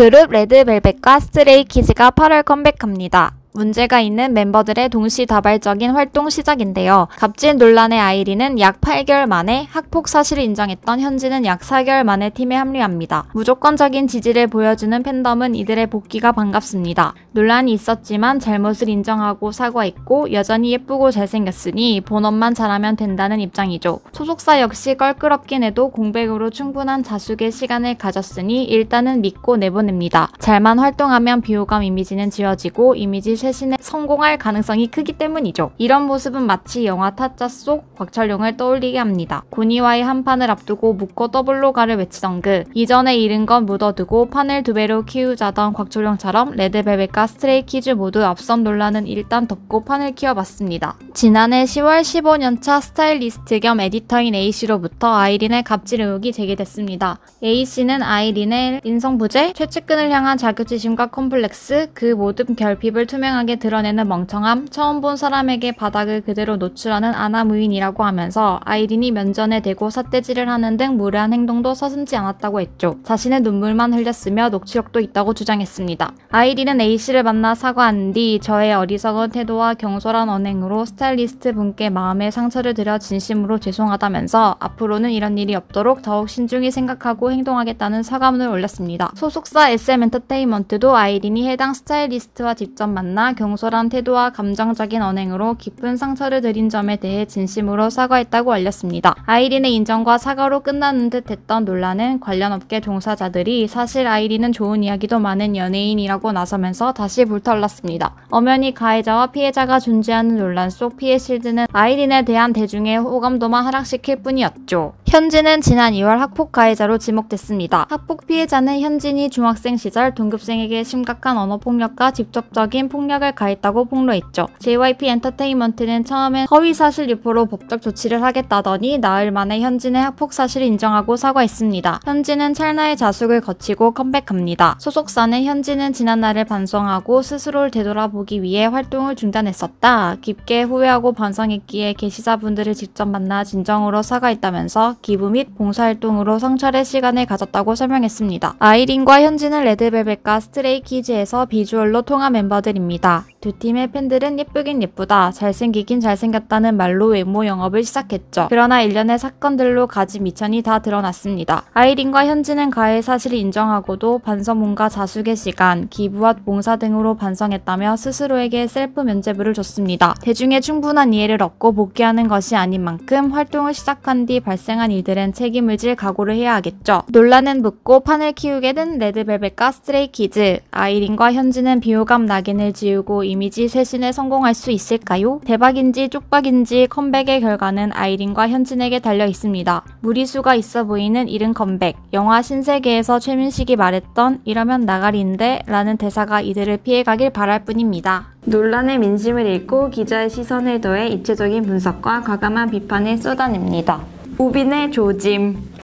그룹 레드벨벳과 스트레이키즈가 8월 컴백합니다. 문제가 있는 멤버들의 동시다발적인 활동 시작인데요. 갑질 논란의 아이린은 약 8개월 만에 학폭 사실을 인정했던 현지는 약 4개월 만에 팀에 합류합니다. 무조건적인 지지를 보여주는 팬덤은 이들의 복귀가 반갑습니다. 논란이 있었지만 잘못을 인정하고 사과했고 여전히 예쁘고 잘생겼으니 본업만 잘하면 된다는 입장이죠. 소속사 역시 껄끄럽긴 해도 공백으로 충분한 자숙의 시간을 가졌으니 일단은 믿고 내보냅니다. 잘만 활동하면 비호감 이미지는 지워지고 이미지 쇄신에 성공할 가능성이 크기 때문이죠. 이런 모습은 마치 영화 타짜 속 곽철용을 떠올리게 합니다. 군이와의 한판을 앞두고 묶어 더블로 가를 외치던 그 이전에 잃은 건 묻어두고 판을 두 배로 키우자던 곽철용처럼 레드벨벳과 스트레이키즈 모두 앞선 논란은 일단 덮고 판을 키워봤습니다. 지난해 10월 15년차 스타일리스트 겸 에디터인 A씨로부터 아이린의 갑질 의혹이 제기됐습니다. A씨는 아이린의 인성부재, 최측근을 향한 자격지심과 컴플렉스, 그 모든 결핍을 투명 선명하게 드러내는 멍청함, 처음 본 사람에게 바닥을 그대로 노출하는 아나무인이라고 하면서 아이린이 면전에 대고 삿대질을 하는 등 무례한 행동도 서슴지 않았다고 했죠. 자신의 눈물만 흘렸으며 녹취록도 있다고 주장했습니다. 아이린은 A씨를 만나 사과한 뒤 저의 어리석은 태도와 경솔한 언행으로 스타일리스트 분께 마음의 상처를 드려 진심으로 죄송하다면서 앞으로는 이런 일이 없도록 더욱 신중히 생각하고 행동하겠다는 사과문을 올렸습니다. 소속사 SM엔터테인먼트도 아이린이 해당 스타일리스트와 직접 만나 않아 경솔한 태도와 감정적인 언행으로 깊은 상처를 드린 점에 대해 진심으로 사과했다고 알렸습니다. 아이린의 인정과 사과로 끝나는 듯 했던 논란은 관련 업계 종사자들이 사실 아이린은 좋은 이야기도 많은 연예인이라고 나서면서 다시 불타올랐습니다. 엄연히 가해자와 피해자가 존재하는 논란 속 피해 실드는 아이린에 대한 대중의 호감도만 하락시킬 뿐이었죠. 현진은 지난 2월 학폭 가해자로 지목됐습니다. 학폭 피해자는 현진이 중학생 시절 동급생에게 심각한 언어폭력과 직접적인 폭력을 가했다고 폭로했죠. JYP 엔터테인먼트는 처음엔 허위사실 유포로 법적 조치를 하겠다더니 나흘 만에 현진의 학폭 사실을 인정하고 사과했습니다. 현진은 찰나의 자숙을 거치고 컴백합니다. 소속사는 현진은 지난 날을 반성하고 스스로를 되돌아보기 위해 활동을 중단했었다. 깊게 후회하고 반성했기에 게시자분들을 직접 만나 진정으로 사과했다면서 기부 및 봉사활동으로 성찰의 시간을 가졌다고 설명했습니다. 아이린과 현진은 레드벨벳과 스트레이키즈에서 비주얼로 통한 멤버들입니다. 두 팀의 팬들은 예쁘긴 예쁘다, 잘생기긴 잘생겼다는 말로 외모 영업을 시작했죠. 그러나 일련의 사건들로 가지 미천이 다 드러났습니다. 아이린과 현진은 가해 사실을 인정하고도 반성문과 자숙의 시간, 기부와 봉사 등으로 반성했다며 스스로에게 셀프 면죄부를 줬습니다. 대중의 충분한 이해를 얻고 복귀하는 것이 아닌 만큼 활동을 시작한 뒤 발생한 일들은 책임을 질 각오를 해야 하겠죠. 논란은 묻고 판을 키우게 된 레드벨벳과 스트레이키즈, 아이린과 현진은 비호감 낙인을 지우고 이미지 쇄신에 성공할 수 있을까요? 대박인지 쪽박인지 컴백의 결과는 아이린과 현진에게 달려 있습니다. 무리수가 있어 보이는 이른 컴백. 영화 신세계에서 최민식이 말했던 이러면 나가린데 라는 대사가 이들을 피해가길 바랄 뿐입니다. 논란의 민심을 읽고 기자의 시선을 더해 입체적인 분석과 과감한 비판을 쏟아냅니다. 우빈의 조짐